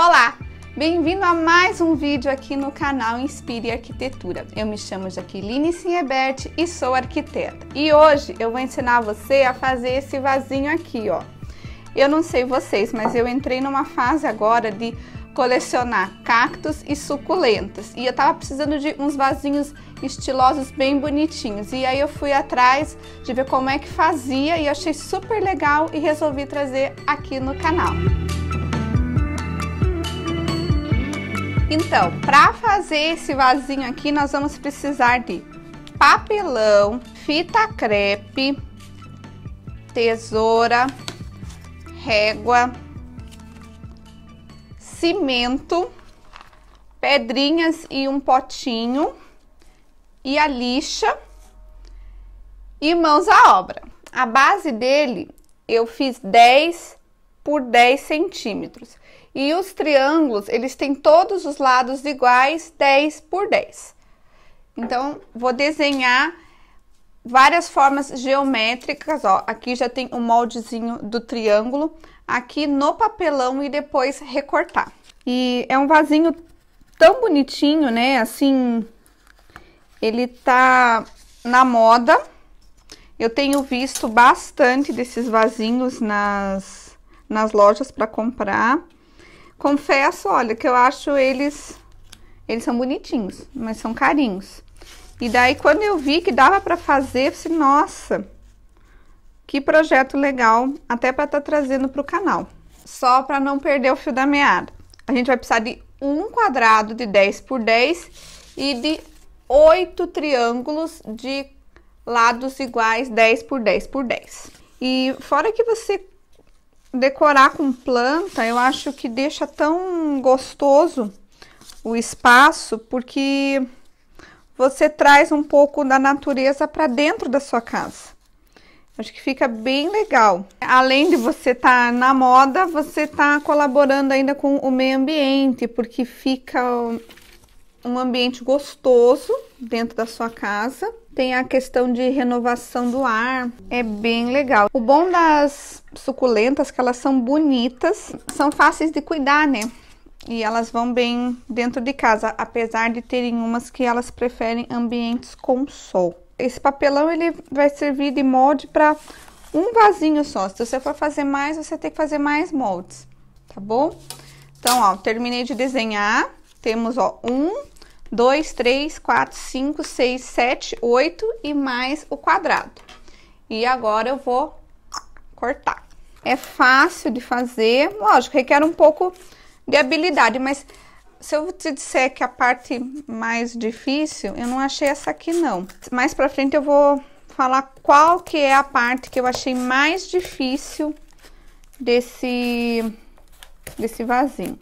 Olá, bem-vindo a mais um vídeo aqui no canal Inspire Arquitetura. Eu me chamo Jaqueline Sinhebert e sou arquiteta. E hoje eu vou ensinar você a fazer esse vasinho aqui, ó. Eu não sei vocês, mas eu entrei numa fase agora de colecionar cactos e suculentas. E eu tava precisando de uns vasinhos estilosos bem bonitinhos. E aí eu fui atrás de ver como é que fazia e achei super legal e resolvi trazer aqui no canal. Então, para fazer esse vasinho aqui, nós vamos precisar de papelão, fita crepe, tesoura, régua, cimento, pedrinhas e um potinho, e a lixa e mãos à obra. A base dele eu fiz 10 por 10 centímetros. E os triângulos, eles têm todos os lados iguais, 10 por 10. Então, vou desenhar várias formas geométricas, ó. Aqui já tem o um moldezinho do triângulo, aqui no papelão e depois recortar. E é um vasinho tão bonitinho, né? Assim, ele tá na moda. Eu tenho visto bastante desses vasinhos nas, nas lojas para comprar. Confesso, olha, que eu acho eles... Eles são bonitinhos, mas são carinhos. E daí, quando eu vi que dava para fazer, eu nossa, que projeto legal, até para estar tá trazendo para o canal. Só para não perder o fio da meada. A gente vai precisar de um quadrado de 10 por 10 e de oito triângulos de lados iguais 10 por 10 por 10. E fora que você decorar com planta, eu acho que deixa tão gostoso o espaço, porque você traz um pouco da natureza para dentro da sua casa. Acho que fica bem legal. Além de você estar tá na moda, você está colaborando ainda com o meio ambiente, porque fica um ambiente gostoso dentro da sua casa tem a questão de renovação do ar, é bem legal. O bom das suculentas é que elas são bonitas, são fáceis de cuidar, né? E elas vão bem dentro de casa, apesar de terem umas que elas preferem ambientes com sol. Esse papelão ele vai servir de molde para um vasinho só. Se você for fazer mais, você tem que fazer mais moldes, tá bom? Então, ó, terminei de desenhar. Temos, ó, um, 2, 3, 4, 5, 6, 7, 8 e mais o quadrado. E agora eu vou cortar. É fácil de fazer, lógico, requer um pouco de habilidade, mas se eu te disser que a parte mais difícil, eu não achei essa aqui não. Mais pra frente eu vou falar qual que é a parte que eu achei mais difícil desse, desse vasinho.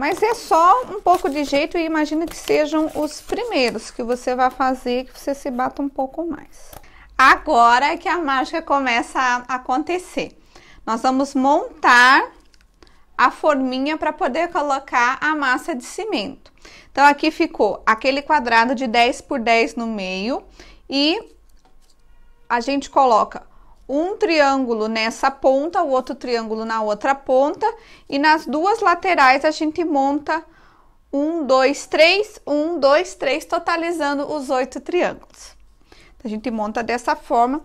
Mas é só um pouco de jeito e imagina que sejam os primeiros que você vai fazer que você se bata um pouco mais. Agora é que a mágica começa a acontecer. Nós vamos montar a forminha para poder colocar a massa de cimento. Então aqui ficou aquele quadrado de 10 por 10 no meio e a gente coloca um triângulo nessa ponta, o outro triângulo na outra ponta, e nas duas laterais a gente monta um, dois, três, um, dois, três, totalizando os oito triângulos. A gente monta dessa forma.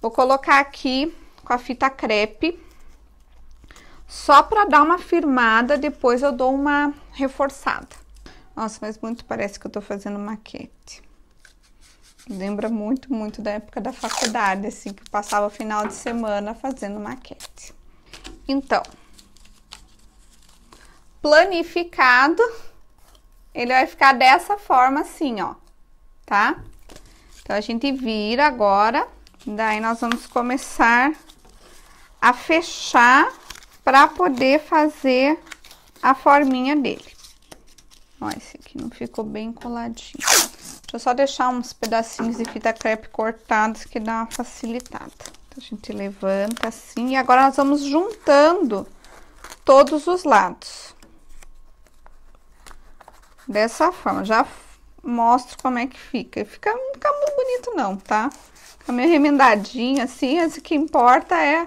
Vou colocar aqui com a fita crepe, só para dar uma firmada, depois eu dou uma reforçada. Nossa, mas muito parece que eu tô fazendo maquete. Lembra muito, muito da época da faculdade, assim, que eu passava o final de semana fazendo maquete. Então, planificado, ele vai ficar dessa forma assim, ó, tá? Então, a gente vira agora, daí nós vamos começar a fechar para poder fazer a forminha dele. Ó, esse aqui não ficou bem coladinho. Deixa eu só deixar uns pedacinhos de fita crepe cortados que dá uma facilitada. Então, a gente levanta assim e agora nós vamos juntando todos os lados. Dessa forma, já mostro como é que fica. Fica, não fica muito bonito não, tá? Fica meio remendadinho assim, mas o que importa é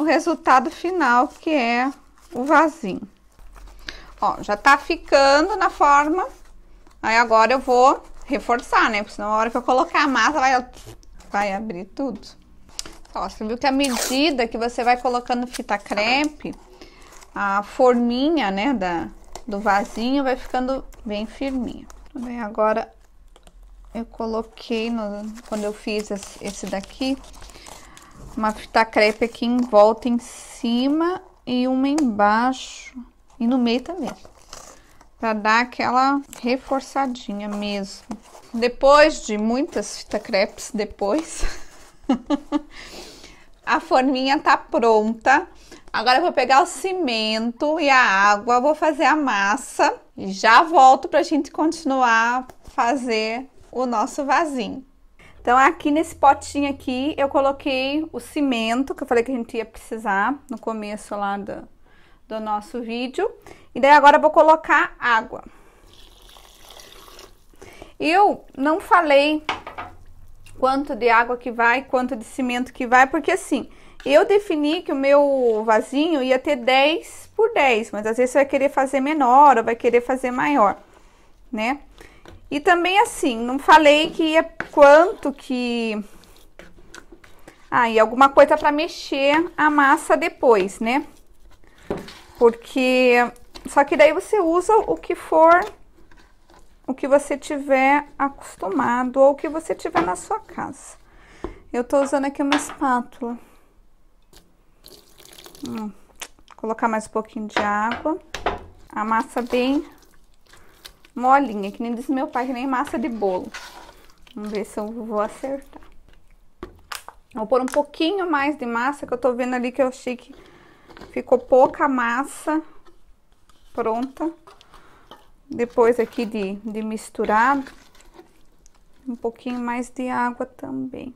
o resultado final, que é o vasinho. Ó, já tá ficando na forma. Aí agora eu vou reforçar, né? Porque senão a hora que eu colocar a massa vai, vai abrir tudo. Ó, você viu que a medida que você vai colocando fita crepe, a forminha, né, da, do vasinho vai ficando bem firminha. Bem, agora eu coloquei, no, quando eu fiz esse daqui, uma fita crepe aqui em volta, em cima e uma embaixo e no meio também para dar aquela reforçadinha mesmo. Depois de muitas fita crepes depois, a forminha tá pronta. Agora eu vou pegar o cimento e a água, vou fazer a massa e já volto para a gente continuar fazer o nosso vasinho. Então aqui nesse potinho aqui eu coloquei o cimento que eu falei que a gente ia precisar no começo lá do, do nosso vídeo. E daí agora eu vou colocar água. Eu não falei quanto de água que vai, quanto de cimento que vai, porque assim, eu defini que o meu vasinho ia ter 10 por 10, mas às vezes você vai querer fazer menor ou vai querer fazer maior, né? E também assim, não falei que ia quanto que... Ah, e alguma coisa para mexer a massa depois, né? Porque só que daí você usa o que for o que você tiver acostumado ou o que você tiver na sua casa. Eu tô usando aqui uma espátula. Hum. Colocar mais um pouquinho de água. A massa bem molinha, que nem diz meu pai, que nem massa de bolo. Vamos ver se eu vou acertar. Vou pôr um pouquinho mais de massa, que eu tô vendo ali que eu achei que Ficou pouca massa pronta. Depois aqui de, de misturado, um pouquinho mais de água também.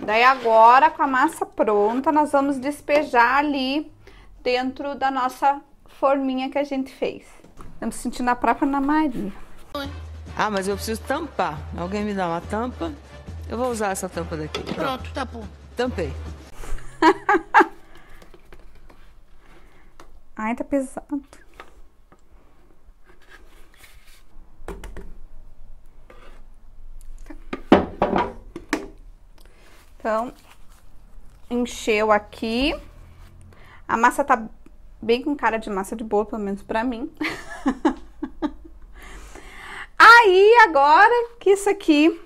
Daí agora, com a massa pronta, nós vamos despejar ali dentro da nossa forminha que a gente fez. Estamos sentindo a própria Ana Maria. Ah, mas eu preciso tampar. Alguém me dá uma tampa? Eu vou usar essa tampa daqui. Pronto, Pronto tá bom. Tampei. Ai, tá pesado. Então, encheu aqui. A massa tá bem com cara de massa de bolo, pelo menos pra mim. Aí, agora que isso aqui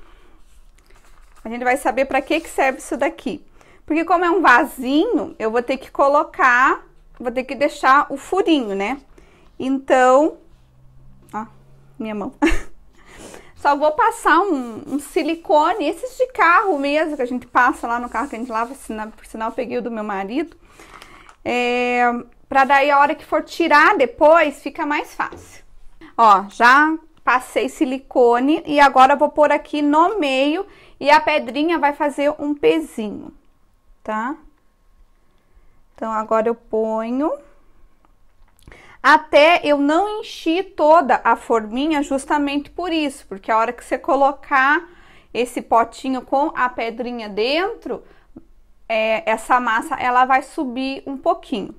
a gente vai saber para que, que serve isso daqui. Porque como é um vasinho, eu vou ter que colocar, vou ter que deixar o furinho, né? Então, ó, minha mão. Só vou passar um, um, silicone, esses de carro mesmo, que a gente passa lá no carro que a gente lava, por sinal peguei o do meu marido. É, pra daí a hora que for tirar depois, fica mais fácil. Ó, já passei silicone e agora vou pôr aqui no meio e a pedrinha vai fazer um pezinho, tá? Então, agora eu ponho até eu não enchi toda a forminha justamente por isso, porque a hora que você colocar esse potinho com a pedrinha dentro, é, essa massa ela vai subir um pouquinho.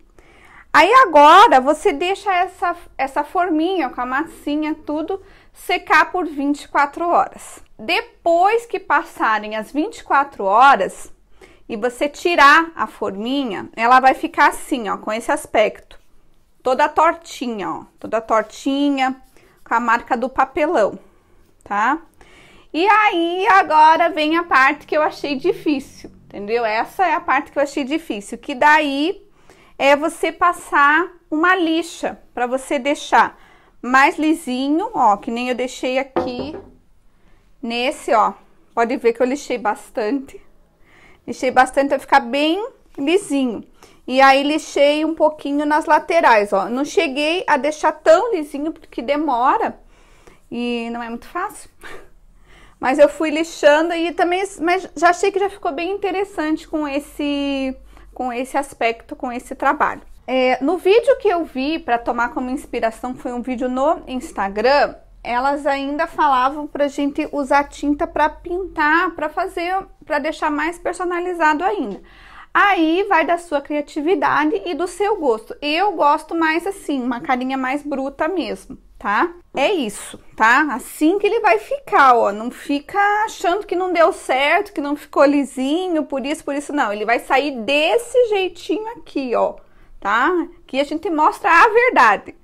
Aí agora você deixa essa, essa forminha com a massinha tudo secar por 24 horas. Depois que passarem as 24 horas e você tirar a forminha, ela vai ficar assim, ó, com esse aspecto. Toda tortinha, ó, toda tortinha, com a marca do papelão, tá? E aí, agora vem a parte que eu achei difícil, entendeu? Essa é a parte que eu achei difícil, que daí é você passar uma lixa para você deixar mais lisinho, ó, que nem eu deixei aqui Nesse, ó, pode ver que eu lixei bastante. Lixei bastante pra ficar bem lisinho. E aí, lixei um pouquinho nas laterais, ó. Não cheguei a deixar tão lisinho, porque demora. E não é muito fácil. Mas eu fui lixando e também... Mas já achei que já ficou bem interessante com esse, com esse aspecto, com esse trabalho. É, no vídeo que eu vi para tomar como inspiração, foi um vídeo no Instagram elas ainda falavam pra gente usar tinta para pintar, para fazer, para deixar mais personalizado ainda. Aí vai da sua criatividade e do seu gosto. Eu gosto mais assim, uma carinha mais bruta mesmo, tá? É isso, tá? Assim que ele vai ficar, ó. Não fica achando que não deu certo, que não ficou lisinho, por isso, por isso, não. Ele vai sair desse jeitinho aqui, ó, tá? Que a gente mostra a verdade.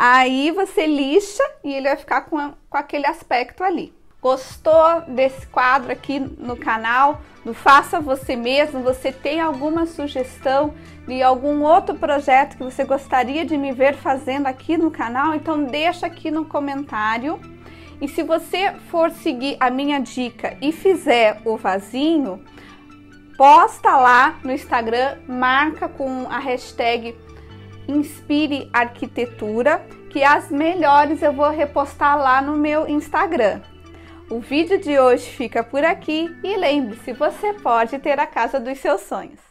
Aí você lixa e ele vai ficar com, a, com aquele aspecto ali. Gostou desse quadro aqui no canal? Do Faça Você Mesmo? Você tem alguma sugestão de algum outro projeto que você gostaria de me ver fazendo aqui no canal? Então deixa aqui no comentário. E se você for seguir a minha dica e fizer o vasinho, posta lá no Instagram, marca com a hashtag Inspire Arquitetura, que as melhores eu vou repostar lá no meu Instagram. O vídeo de hoje fica por aqui e lembre-se, você pode ter a casa dos seus sonhos.